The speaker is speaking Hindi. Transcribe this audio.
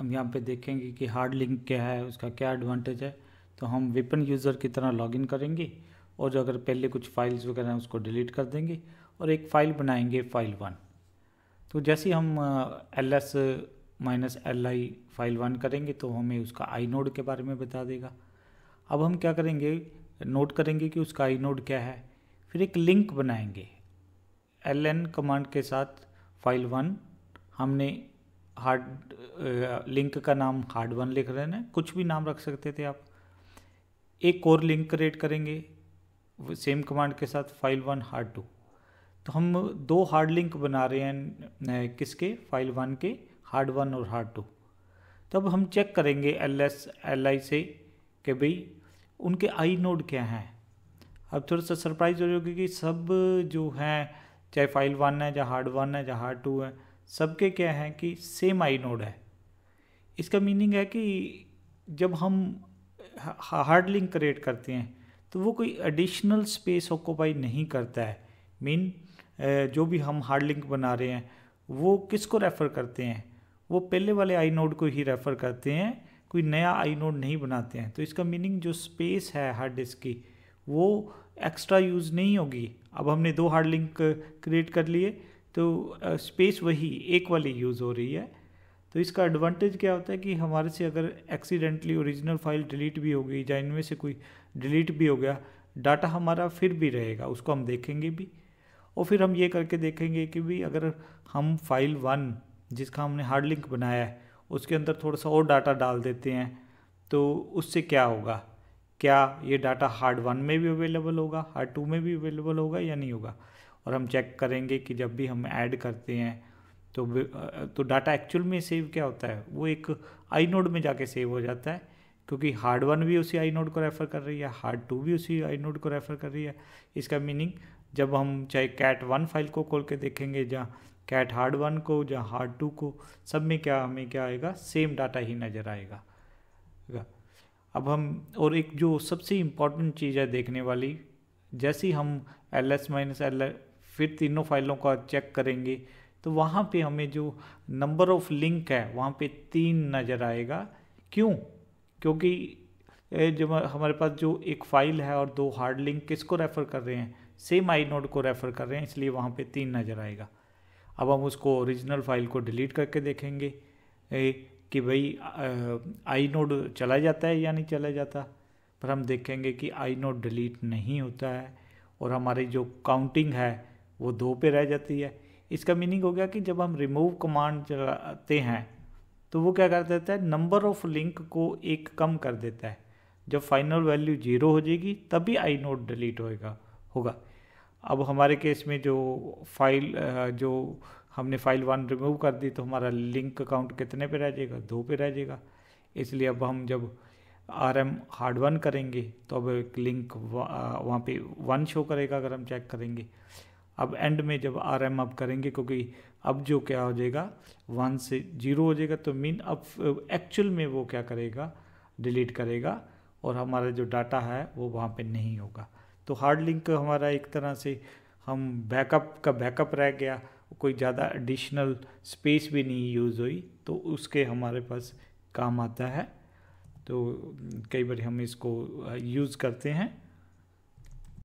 हम यहाँ पे देखेंगे कि हार्ड लिंक क्या है उसका क्या एडवांटेज है तो हम वेपन यूज़र की तरह लॉगिन करेंगे और जो अगर पहले कुछ फाइल्स वगैरह हैं उसको डिलीट कर देंगे और एक फ़ाइल बनाएंगे फाइल वन तो जैसे ही हम L S minus L I file one करेंगे तो हमें उसका आई नोड के बारे में बता देगा अब हम क्या करेंगे नोट करेंगे कि उसका आई नोड क्या है फिर एक लिंक बनाएंगे एल एन कमांड के साथ फाइल वन हमने हार्ड लिंक uh, का नाम हार्ड वन लिख रहे हैं कुछ भी नाम रख सकते थे आप एक और लिंक क्रिएट करेंगे सेम कमांड के साथ फाइल वन हार्ड टू तो हम दो हार्ड लिंक बना रहे हैं किसके फाइल वन के हार्ड वन और हार्ड टू तब हम चेक करेंगे एल एस एल आई से कि भाई उनके आई नोड क्या हैं अब थोड़ा सा सरप्राइज हो जाएगी कि सब जो हैं चाहे फाइल वन है या हार्ड वन है या हार्ड टू है सबके क्या है कि सेम आई नोड है इसका मीनिंग है कि जब हम हार्ड लिंक क्रिएट करते हैं तो वो कोई एडिशनल स्पेस ऑक्यूपाई नहीं करता है मीन जो भी हम हार्ड लिंक बना रहे हैं वो किसको रेफ़र करते हैं वो पहले वाले आई नोड को ही रेफ़र करते हैं कोई नया आई नोड नहीं बनाते हैं तो इसका मीनिंग जो स्पेस है हार्ड डिस्क की वो एक्स्ट्रा यूज़ नहीं होगी अब हमने दो हार्ड लिंक क्रिएट कर लिए तो स्पेस वही एक वाली यूज़ हो रही है तो इसका एडवांटेज क्या होता है कि हमारे से अगर एक्सीडेंटली ओरिजिनल फाइल डिलीट भी हो गई या इनमें से कोई डिलीट भी हो गया डाटा हमारा फिर भी रहेगा उसको हम देखेंगे भी और फिर हम ये करके देखेंगे कि भी अगर हम फाइल वन जिसका हमने हार्ड लिंक बनाया है उसके अंदर थोड़ा सा और डाटा डाल देते हैं तो उससे क्या होगा क्या ये डाटा हार्ड वन में भी अवेलेबल होगा हार्ड टू में भी अवेलेबल होगा या नहीं होगा और हम चेक करेंगे कि जब भी हम ऐड करते हैं तो तो डाटा एक्चुअल में सेव क्या होता है वो एक आई नोड में जाके सेव हो जाता है क्योंकि हार्ड वन भी उसी आई नोड को रेफ़र कर रही है हार्ड टू भी उसी आई नोड को रेफ़र कर रही है इसका मीनिंग जब हम चाहे कैट वन फाइल को खोल के देखेंगे जहाँ कैट हार्ड वन को या हार्ड टू को सब में क्या हमें क्या आएगा सेम डाटा ही नज़र आएगा अब हम और एक जो सबसे इम्पॉर्टेंट चीज़ है देखने वाली जैसे ही हम एल एस माइनस एल फिर तीनों फाइलों का चेक करेंगे तो वहाँ पे हमें जो नंबर ऑफ लिंक है वहाँ पे तीन नज़र आएगा क्यों क्योंकि जब हमारे पास जो एक फ़ाइल है और दो हार्ड लिंक किसको रेफ़र कर रहे हैं सेम आई नोड को रेफ़र कर रहे हैं इसलिए वहाँ पे तीन नज़र आएगा अब हम उसको ओरिजिनल फाइल को डिलीट करके देखेंगे कि भाई आई नोड चला जाता है या नहीं चला जाता पर हम देखेंगे कि आई नोड डिलीट नहीं होता है और हमारी जो काउंटिंग है वो दो पे रह जाती है इसका मीनिंग हो गया कि जब हम रिमूव कमांड चलाते हैं तो वो क्या कर देता है नंबर ऑफ लिंक को एक कम कर देता है जब फाइनल वैल्यू जीरो हो जाएगी तभी आई नोट डिलीट होएगा होगा अब हमारे केस में जो फाइल जो हमने फाइल वन रिमूव कर दी तो हमारा लिंक अकाउंट कितने पे रह जाएगा दो पे रह जाएगा इसलिए अब हम जब आर एम हार्ड वन करेंगे तो अब एक लिंक वहाँ पे वन शो करेगा अगर हम चेक करेंगे अब एंड में जब आर एम अप करेंगे क्योंकि अब जो क्या हो जाएगा वन से जीरो हो जाएगा तो मीन अब एक्चुअल में वो क्या करेगा डिलीट करेगा और हमारा जो डाटा है वो वहाँ पे नहीं होगा तो हार्ड लिंक हमारा एक तरह से हम बैकअप का बैकअप रह गया कोई ज़्यादा एडिशनल स्पेस भी नहीं यूज़ हुई तो उसके हमारे पास काम आता है तो कई बार हम इसको यूज़ करते हैं